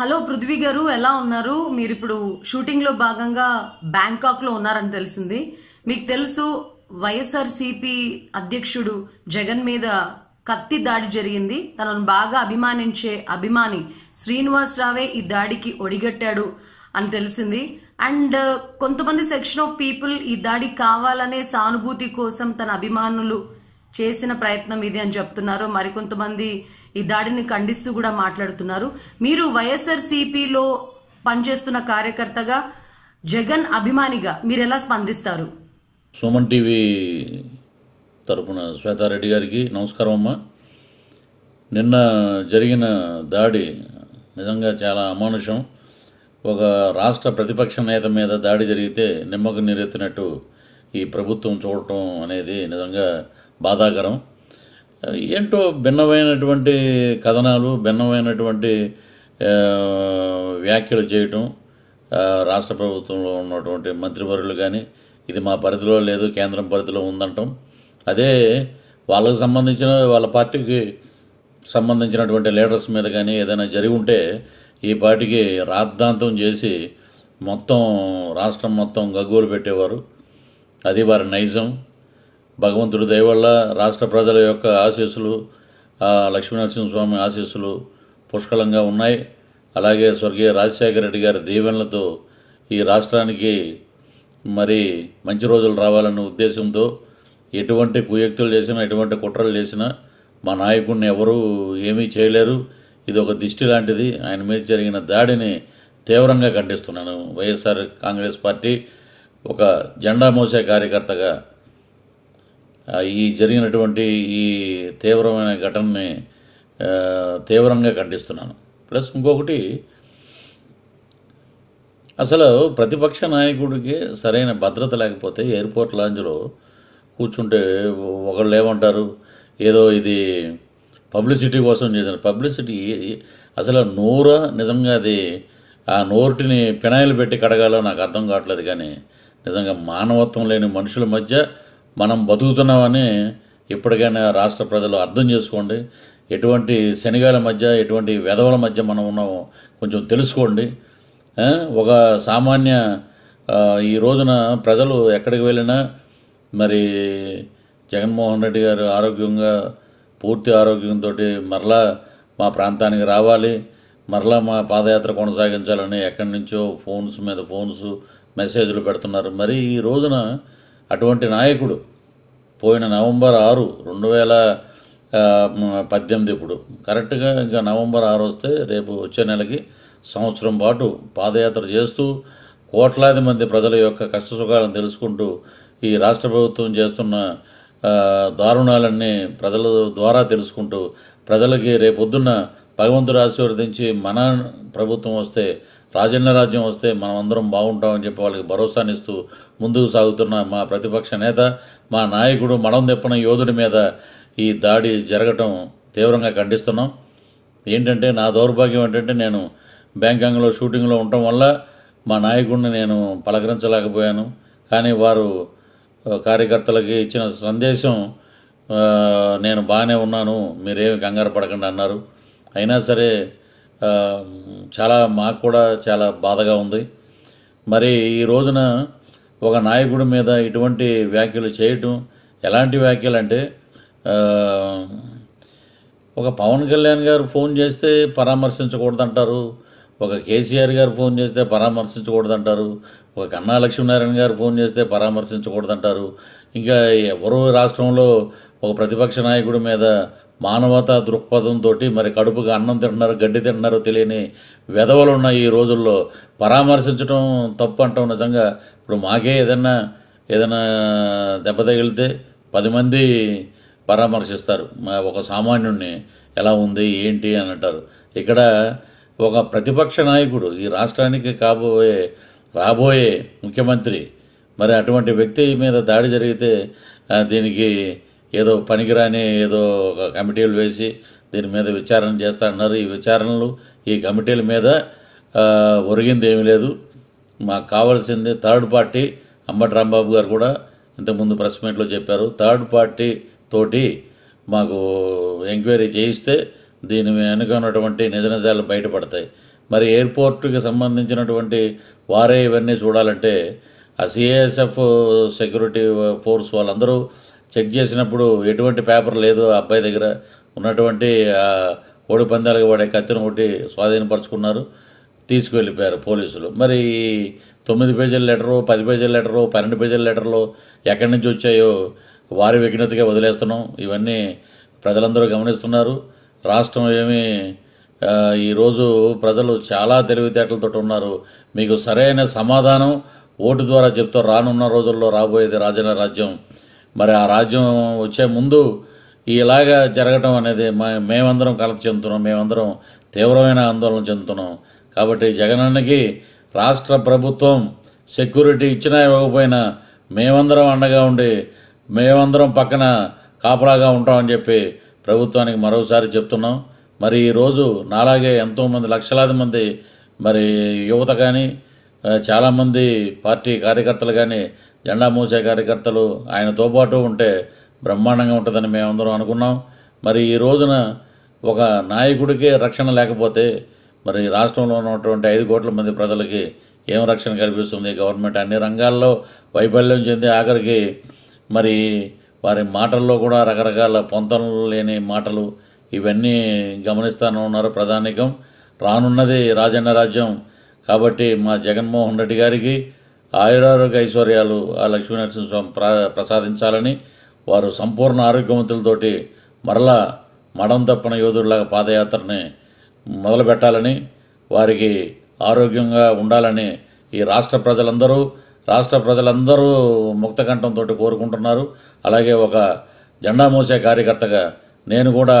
hello Prithvi గారు ఎలా ఉన్నారు మీరు ఇప్పుడు షూటింగ్లో భాగంగా బ్యాంకాక్లో ఉన్నారని తెలిసింది మీకు తెలుసు సిపి అధ్యక్షుడు జగన్ మీద కత్తి దాడి జరిగింది తనను బాగా అభిమానించే అభిమాని శ్రీనివాస్ రావే ఈ దాడికి ఒడిగట్టాడు అని తెలిసింది అండ్ కొంతమంది సెక్షన్ ఆఫ్ పీపుల్ ఈ దాడి కావాలనే సానుభూతి కోసం తన అభిమానులు చేసిన ప్రయత్నం ఇది అని చెప్తున్నారు మరికొంతమంది ఈ దాడిని ఖండిస్తూ కూడా మాట్లాడుతున్నారు మీరు వైఎస్ఆర్ సిపిలో పనిచేస్తున్న కార్యకర్తగా జగన్ అభిమానిగా మీరు ఎలా స్పందిస్తారు సుమన్ టీవీ తరపున శ్వేతారెడ్డి గారికి నమస్కారం అమ్మా నిన్న జరిగిన దాడి నిజంగా చాలా అమానుషం ఒక రాష్ట్ర ప్రతిపక్ష నేత మీద దాడి జరిగితే నిమ్మకు నీరెత్తినట్టు ఈ ప్రభుత్వం చూడటం అనేది నిజంగా బాధాకరం ఏంటో భిన్నమైనటువంటి కథనాలు భిన్నమైనటువంటి వ్యాఖ్యలు చేయటం రాష్ట్ర ప్రభుత్వంలో ఉన్నటువంటి మంత్రివర్యులు కానీ ఇది మా పరిధిలో లేదు కేంద్రం పరిధిలో ఉందంటాం అదే వాళ్ళకు సంబంధించిన వాళ్ళ పార్టీకి సంబంధించినటువంటి లీడర్స్ మీద కానీ ఏదైనా జరిగి ఉంటే ఈ పార్టీకి రాద్ధాంతం చేసి మొత్తం రాష్ట్రం మొత్తం గగ్గోలు పెట్టేవారు అది వారి నైజం భగవంతుడి దయవల్ల రాష్ట్ర ప్రజల యొక్క ఆశీస్సులు లక్ష్మీనరసింహస్వామి ఆశీస్సులు పుష్కలంగా ఉన్నాయి అలాగే స్వర్గీయ రాజశేఖర రెడ్డి గారి దీవెనలతో ఈ రాష్ట్రానికి మరి మంచి రోజులు రావాలన్న ఉద్దేశంతో ఎటువంటి కుయక్తులు చేసినా ఎటువంటి కుట్రలు చేసినా మా నాయకుడిని ఎవరూ ఏమీ చేయలేరు ఇది ఒక దిష్టి లాంటిది ఆయన మీద జరిగిన దాడిని తీవ్రంగా ఖండిస్తున్నాను వైఎస్ఆర్ కాంగ్రెస్ పార్టీ ఒక జెండా మోసే కార్యకర్తగా ఈ జరిగినటువంటి ఈ తీవ్రమైన ఘటనని తీవ్రంగా ఖండిస్తున్నాను ప్లస్ ఇంకొకటి అసలు ప్రతిపక్ష నాయకుడికి సరైన భద్రత లేకపోతే ఎయిర్పోర్ట్ లాంజ్లో కూర్చుంటే ఒకళ్ళు ఏమంటారు ఏదో ఇది పబ్లిసిటీ కోసం చేసిన పబ్లిసిటీ అసలు నోర నిజంగా అది ఆ నోరుటిని పినాయిలు పెట్టి కడగాలో నాకు అర్థం కావట్లేదు కానీ నిజంగా మానవత్వం లేని మనుషుల మధ్య మనం బతుకుతున్నామని ఇప్పటికైనా రాష్ట్ర ప్రజలు అర్థం చేసుకోండి ఎటువంటి శనిగాల మధ్య ఎటువంటి వెధవల మధ్య మనం ఉన్నాము కొంచెం తెలుసుకోండి ఒక సామాన్య ఈ రోజున ప్రజలు ఎక్కడికి వెళ్ళినా మరి జగన్మోహన్ రెడ్డి గారు ఆరోగ్యంగా పూర్తి ఆరోగ్యంతో మరలా మా ప్రాంతానికి రావాలి మరలా మా పాదయాత్ర కొనసాగించాలని ఎక్కడి నుంచో ఫోన్స్ మీద ఫోన్స్ మెసేజ్లు పెడుతున్నారు మరి ఈ రోజున అటువంటి నాయకుడు పోయిన నవంబర్ ఆరు రెండు వేల పద్దెనిమిది ఇప్పుడు కరెక్ట్గా ఇంకా నవంబర్ ఆరు వస్తే రేపు వచ్చే నెలకి సంవత్సరం పాటు పాదయాత్ర చేస్తూ కోట్లాది మంది ప్రజల యొక్క కష్ట సుఖాలను తెలుసుకుంటూ ఈ రాష్ట్ర ప్రభుత్వం చేస్తున్న దారుణాలన్నీ ప్రజల ద్వారా తెలుసుకుంటూ ప్రజలకి రేపొద్దున్న భగవంతుడు ఆశీర్వదించి మన ప్రభుత్వం వస్తే రాజన్న రాజ్యం వస్తే మనమందరం బాగుంటామని చెప్పి వాళ్ళకి భరోసానిస్తూ ముందుకు సాగుతున్న మా ప్రతిపక్ష నేత మా నాయకుడు మడం తెప్పన యోధుడి మీద ఈ దాడి జరగటం తీవ్రంగా ఖండిస్తున్నాం ఏంటంటే నా దౌర్భాగ్యం ఏంటంటే నేను బ్యాంకాంగ్లో షూటింగ్లో ఉండటం వల్ల మా నాయకుడిని నేను పలకరించలేకపోయాను కానీ వారు కార్యకర్తలకి ఇచ్చిన సందేశం నేను బాగానే ఉన్నాను మీరేమి కంగారు పడకండి అన్నారు అయినా సరే చాలా మాకు కూడా చాలా బాధగా ఉంది మరి ఈ రోజున ఒక నాయకుడి మీద ఇటువంటి వ్యాఖ్యలు చేయటం ఎలాంటి వ్యాఖ్యలు అంటే ఒక పవన్ కళ్యాణ్ గారు ఫోన్ చేస్తే పరామర్శించకూడదంటారు ఒక కేసీఆర్ గారు ఫోన్ చేస్తే పరామర్శించకూడదంటారు ఒక కన్నా లక్ష్మీనారాయణ గారు ఫోన్ చేస్తే పరామర్శించకూడదంటారు ఇంకా ఎవరో రాష్ట్రంలో ఒక ప్రతిపక్ష నాయకుడి మీద మానవతా దృక్పథంతో మరి కడుపుగా అన్నం తింటున్నారు గడ్డి తింటున్నారో తెలియని వెధవలు ఉన్నాయి ఈ రోజుల్లో పరామర్శించడం తప్పు అంటాం నిజంగా ఇప్పుడు మాకే ఏదన్నా ఏదైనా దెబ్బ తగిలితే పది మంది పరామర్శిస్తారు ఒక సామాన్యుడిని ఎలా ఉంది ఏంటి అని అంటారు ఇక్కడ ఒక ప్రతిపక్ష నాయకుడు ఈ రాష్ట్రానికి కాబోయే రాబోయే ముఖ్యమంత్రి మరి అటువంటి వ్యక్తి మీద దాడి జరిగితే దీనికి ఏదో పనికిరాని ఏదో ఒక కమిటీలు వేసి దీని మీద విచారణ అన్నారు ఈ విచారణలు ఈ కమిటీల మీద ఒరిగింది ఏమీ లేదు మాకు కావాల్సింది థర్డ్ పార్టీ అంబటి రాంబాబు గారు కూడా ఇంతకుముందు ప్రెస్ మీట్లో చెప్పారు థర్డ్ పార్టీ తోటి మాకు ఎంక్వైరీ చేయిస్తే దీని వెనుక ఉన్నటువంటి నిజ నిజాలు బయటపడతాయి మరి ఎయిర్పోర్ట్కి సంబంధించినటువంటి వారే ఇవన్నీ చూడాలంటే ఆ సిఐఎస్ఎఫ్ సెక్యూరిటీ ఫోర్స్ వాళ్ళందరూ చెక్ చేసినప్పుడు ఎటువంటి పేపర్ లేదు అబ్బాయి దగ్గర ఉన్నటువంటి కోడి పందాలకు వాడే కత్తిని ఒకటి స్వాధీనపరుచుకున్నారు తీసుకువెళ్ళిపోయారు పోలీసులు మరి తొమ్మిది పేజీల లెటరు పది పేజీల లెటరు పన్నెండు పేజీల లెటర్లు ఎక్కడి నుంచి వచ్చాయో వారి విఘ్నతగా వదిలేస్తున్నాం ఇవన్నీ ప్రజలందరూ గమనిస్తున్నారు రాష్ట్రం ఏమి ఈరోజు ప్రజలు చాలా తెలివితేటలతో ఉన్నారు మీకు సరైన సమాధానం ఓటు ద్వారా చెప్తూ రానున్న రోజుల్లో రాబోయేది రాజన్న రాజ్యం మరి ఆ రాజ్యం వచ్చే ముందు ఇలాగా జరగటం అనేది మేమందరం కలత చెందుతున్నాం మేమందరం తీవ్రమైన ఆందోళన చెందుతున్నాం కాబట్టి జగనన్నకి రాష్ట్ర ప్రభుత్వం సెక్యూరిటీ ఇచ్చినా ఇవ్వకపోయినా మేమందరం అండగా ఉండి మేమందరం పక్కన కాపలాగా ఉంటామని చెప్పి ప్రభుత్వానికి మరోసారి చెప్తున్నాం మరి ఈరోజు నాలాగే ఎంతోమంది లక్షలాది మంది మరి యువత కానీ చాలామంది పార్టీ కార్యకర్తలు కానీ జెండా మూసే కార్యకర్తలు ఆయనతో పాటు ఉంటే బ్రహ్మాండంగా ఉంటుందని మేమందరం అనుకున్నాం మరి ఈ రోజున ఒక నాయకుడికే రక్షణ లేకపోతే మరి రాష్ట్రంలో ఉన్నటువంటి ఐదు కోట్ల మంది ప్రజలకి ఏం రక్షణ కల్పిస్తుంది గవర్నమెంట్ అన్ని రంగాల్లో వైఫల్యం చెంది ఆఖరికి మరి వారి మాటల్లో కూడా రకరకాల పొంతలు లేని మాటలు ఇవన్నీ గమనిస్తాను ఉన్నారు ప్రధానికం రానున్నది రాజన్న రాజ్యం కాబట్టి మా జగన్మోహన్ రెడ్డి గారికి ఆయురారోగ్య ఐశ్వర్యాలు ఆ లక్ష్మీనరసింహస్వామి ప్ర ప్రసాదించాలని వారు సంపూర్ణ ఆరోగ్యవంతులతోటి మరలా మడం తప్పన యోధుడిలాగా పాదయాత్రని మొదలుపెట్టాలని వారికి ఆరోగ్యంగా ఉండాలని ఈ రాష్ట్ర ప్రజలందరూ రాష్ట్ర ప్రజలందరూ ముక్తకంఠంతో కోరుకుంటున్నారు అలాగే ఒక జెండా మోసే కార్యకర్తగా నేను కూడా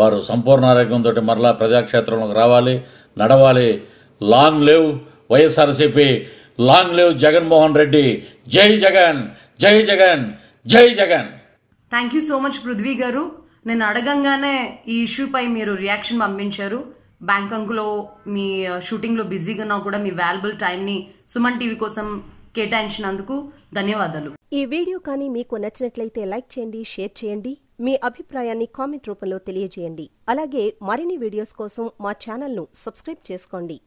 వారు సంపూర్ణ ఆరోగ్యంతో మరలా ప్రజాక్షేత్రంలోకి రావాలి నడవాలి long live YSRCP long live Jaganmohan Reddy జై జగన్ జై జగన్ జై Jagan thank you so much Prithvi గారు నేను అడగంగానే ఈ ఇష్యూపై మీరు రియాక్షన్ పంపించారు బ్యాంకాంక్లో మీ షూటింగ్లో బిజీగా ఉన్నా కూడా మీ వాల్యుబుల్ టైంని సుమన్ టీవీ కోసం కేటాయించినందుకు ధన్యవాదాలు ఈ వీడియో కానీ మీకు నచ్చినట్లయితే లైక్ చేయండి షేర్ చేయండి మీ అభిప్రాయాన్ని కామెంట్ రూపంలో తెలియజేయండి అలాగే మరిన్ని వీడియోస్ కోసం మా ఛానల్ను సబ్స్క్రైబ్ చేసుకోండి